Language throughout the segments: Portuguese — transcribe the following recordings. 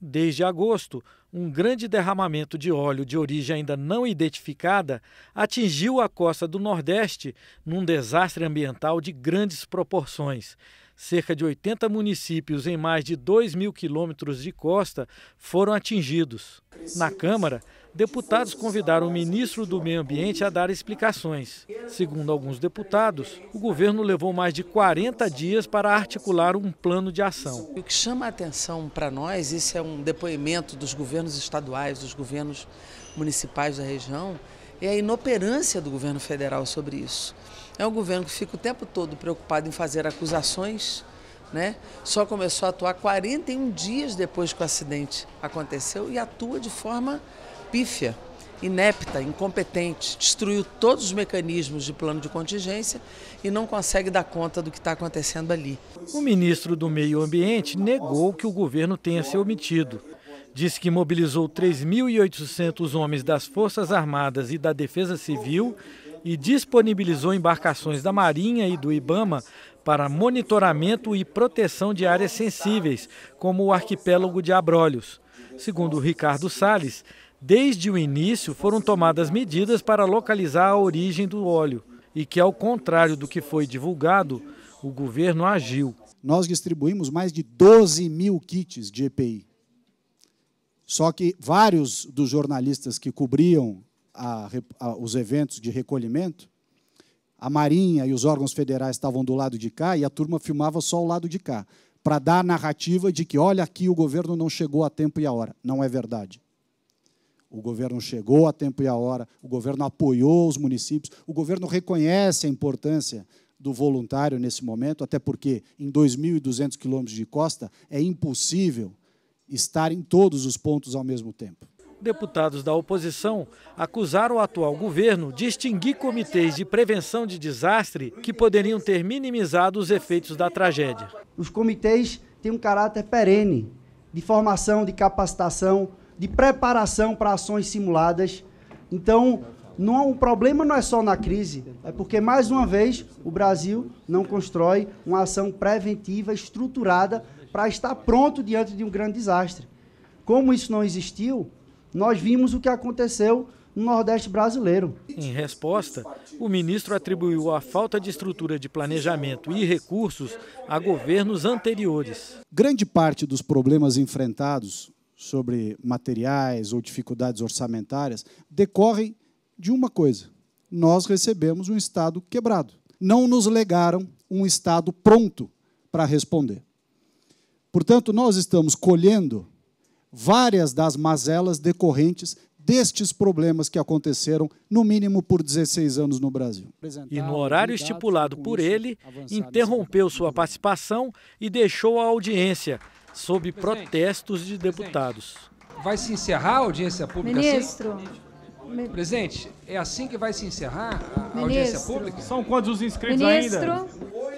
Desde agosto, um grande derramamento de óleo de origem ainda não identificada atingiu a costa do Nordeste num desastre ambiental de grandes proporções cerca de 80 municípios em mais de 2 mil quilômetros de costa foram atingidos. Na Câmara, deputados convidaram o ministro do Meio Ambiente a dar explicações. Segundo alguns deputados, o governo levou mais de 40 dias para articular um plano de ação. O que chama a atenção para nós, isso é um depoimento dos governos estaduais, dos governos municipais da região, é a inoperância do governo federal sobre isso. É um governo que fica o tempo todo preocupado em fazer acusações, né? Só começou a atuar 41 dias depois que o acidente aconteceu e atua de forma pífia, inepta, incompetente, destruiu todos os mecanismos de plano de contingência e não consegue dar conta do que está acontecendo ali. O ministro do Meio Ambiente negou que o governo tenha se omitido. Disse que mobilizou 3.800 homens das Forças Armadas e da Defesa Civil e disponibilizou embarcações da Marinha e do Ibama para monitoramento e proteção de áreas sensíveis, como o arquipélago de Abrolhos. Segundo Ricardo Salles, desde o início foram tomadas medidas para localizar a origem do óleo e que, ao contrário do que foi divulgado, o governo agiu. Nós distribuímos mais de 12 mil kits de EPI. Só que vários dos jornalistas que cobriam a, a, os eventos de recolhimento, a Marinha e os órgãos federais estavam do lado de cá e a turma filmava só o lado de cá, para dar a narrativa de que, olha aqui, o governo não chegou a tempo e a hora. Não é verdade. O governo chegou a tempo e a hora, o governo apoiou os municípios, o governo reconhece a importância do voluntário nesse momento, até porque em 2.200 quilômetros de costa é impossível estar em todos os pontos ao mesmo tempo deputados da oposição acusaram o atual governo de extinguir comitês de prevenção de desastre que poderiam ter minimizado os efeitos da tragédia. Os comitês têm um caráter perene de formação, de capacitação, de preparação para ações simuladas. Então, não, o problema não é só na crise, é porque, mais uma vez, o Brasil não constrói uma ação preventiva estruturada para estar pronto diante de um grande desastre. Como isso não existiu, nós vimos o que aconteceu no Nordeste brasileiro. Em resposta, o ministro atribuiu a falta de estrutura de planejamento e recursos a governos anteriores. Grande parte dos problemas enfrentados sobre materiais ou dificuldades orçamentárias decorrem de uma coisa: nós recebemos um Estado quebrado. Não nos legaram um Estado pronto para responder. Portanto, nós estamos colhendo várias das mazelas decorrentes destes problemas que aconteceram, no mínimo por 16 anos no Brasil. E no horário estipulado por ele, interrompeu sua participação e deixou a audiência, sob protestos de deputados. Vai se encerrar a audiência pública assim? Ministro. assim? Presidente, é assim que vai se encerrar a audiência pública? São quantos os inscritos ministro. ainda?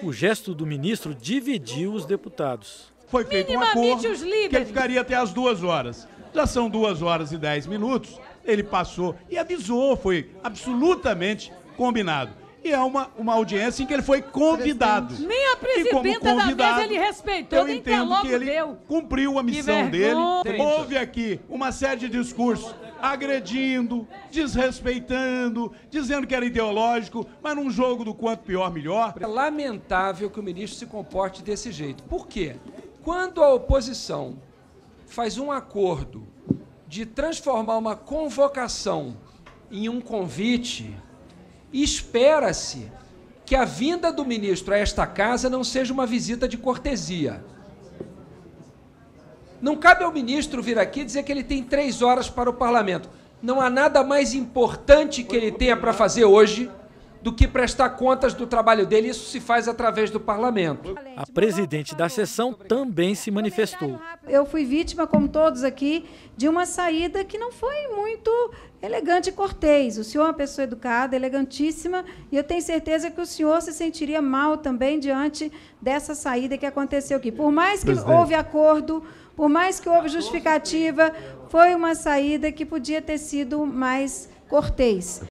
O gesto do ministro dividiu os deputados foi feito um acordo os que ele ficaria até as duas horas. Já são duas horas e dez minutos, ele passou e avisou, foi absolutamente combinado. E é uma, uma audiência em que ele foi convidado. Nem a presidenta da mesa ele respeitou, eu nem entendo que ele deu. cumpriu a missão dele. Houve aqui uma série de discursos agredindo, desrespeitando, dizendo que era ideológico, mas num jogo do quanto pior, melhor. É lamentável que o ministro se comporte desse jeito. Por quê? Quando a oposição faz um acordo de transformar uma convocação em um convite, espera-se que a vinda do ministro a esta casa não seja uma visita de cortesia. Não cabe ao ministro vir aqui dizer que ele tem três horas para o parlamento. Não há nada mais importante que ele tenha para fazer hoje do que prestar contas do trabalho dele. Isso se faz através do parlamento. A presidente da sessão também se manifestou. Eu fui vítima, como todos aqui, de uma saída que não foi muito elegante e cortês. O senhor é uma pessoa educada, elegantíssima, e eu tenho certeza que o senhor se sentiria mal também diante dessa saída que aconteceu aqui. Por mais que Presidente. houve acordo, por mais que houve justificativa, foi uma saída que podia ter sido mais cortês.